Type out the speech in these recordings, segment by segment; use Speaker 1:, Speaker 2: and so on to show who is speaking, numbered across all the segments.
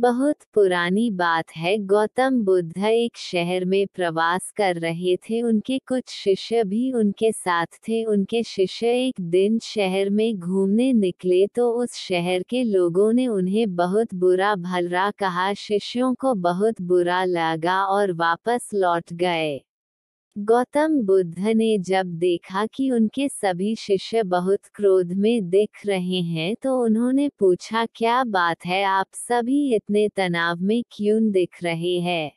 Speaker 1: बहुत पुरानी बात है गौतम बुद्ध एक शहर में प्रवास कर रहे थे उनके कुछ शिष्य भी उनके साथ थे उनके शिष्य एक दिन शहर में घूमने निकले तो उस शहर के लोगों ने उन्हें बहुत बुरा भलरा कहा शिष्यों को बहुत बुरा लगा और वापस लौट गए गौतम बुद्ध ने जब देखा कि उनके सभी शिष्य बहुत क्रोध में दिख रहे हैं तो उन्होंने पूछा क्या बात है आप सभी इतने तनाव में क्यों दिख रहे हैं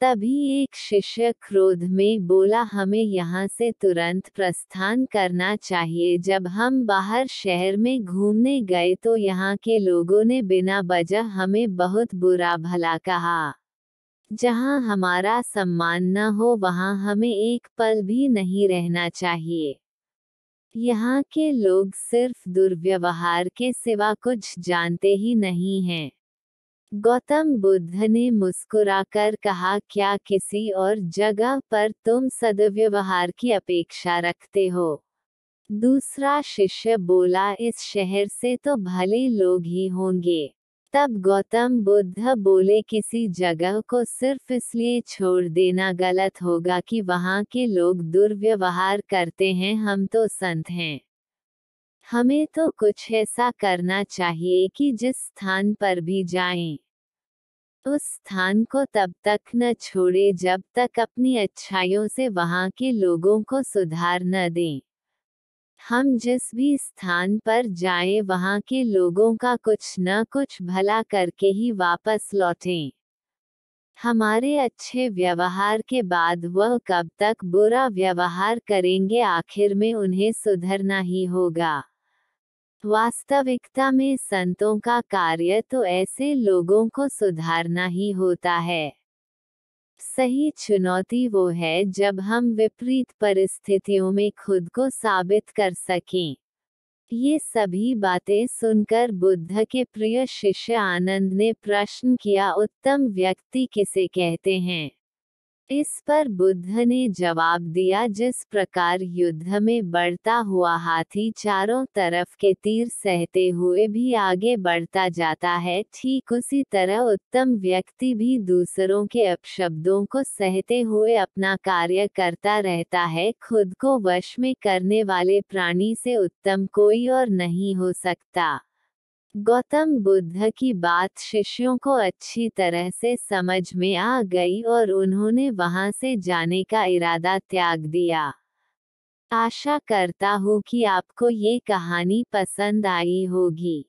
Speaker 1: तभी एक शिष्य क्रोध में बोला हमें यहाँ से तुरंत प्रस्थान करना चाहिए जब हम बाहर शहर में घूमने गए तो यहाँ के लोगों ने बिना वजह हमें बहुत बुरा भला कहा जहां हमारा सम्मान न हो वहां हमें एक पल भी नहीं रहना चाहिए यहाँ के लोग सिर्फ दुर्व्यवहार के सिवा कुछ जानते ही नहीं हैं गौतम बुद्ध ने मुस्कुराकर कहा क्या किसी और जगह पर तुम सदव्यवहार की अपेक्षा रखते हो दूसरा शिष्य बोला इस शहर से तो भले लोग ही होंगे तब गौतम बुद्ध बोले किसी जगह को सिर्फ इसलिए छोड़ देना गलत होगा कि वहाँ के लोग दुर्व्यवहार करते हैं हम तो संत हैं हमें तो कुछ ऐसा करना चाहिए कि जिस स्थान पर भी जाएं, उस स्थान को तब तक न छोड़े जब तक अपनी अच्छाइयों से वहाँ के लोगों को सुधार न दें हम जिस भी स्थान पर जाएं वहां के लोगों का कुछ न कुछ भला करके ही वापस लौटें हमारे अच्छे व्यवहार के बाद वह कब तक बुरा व्यवहार करेंगे आखिर में उन्हें सुधरना ही होगा वास्तविकता में संतों का कार्य तो ऐसे लोगों को सुधारना ही होता है सही चुनौती वो है जब हम विपरीत परिस्थितियों में खुद को साबित कर सकें ये सभी बातें सुनकर बुद्ध के प्रिय शिष्य आनंद ने प्रश्न किया उत्तम व्यक्ति किसे कहते हैं इस पर बुद्ध ने जवाब दिया जिस प्रकार युद्ध में बढ़ता हुआ हाथी चारों तरफ के तीर सहते हुए भी आगे बढ़ता जाता है ठीक उसी तरह उत्तम व्यक्ति भी दूसरों के अपशब्दों को सहते हुए अपना कार्य करता रहता है खुद को वश में करने वाले प्राणी से उत्तम कोई और नहीं हो सकता गौतम बुद्ध की बात शिष्यों को अच्छी तरह से समझ में आ गई और उन्होंने वहां से जाने का इरादा त्याग दिया आशा करता हूँ कि आपको ये कहानी पसंद आई होगी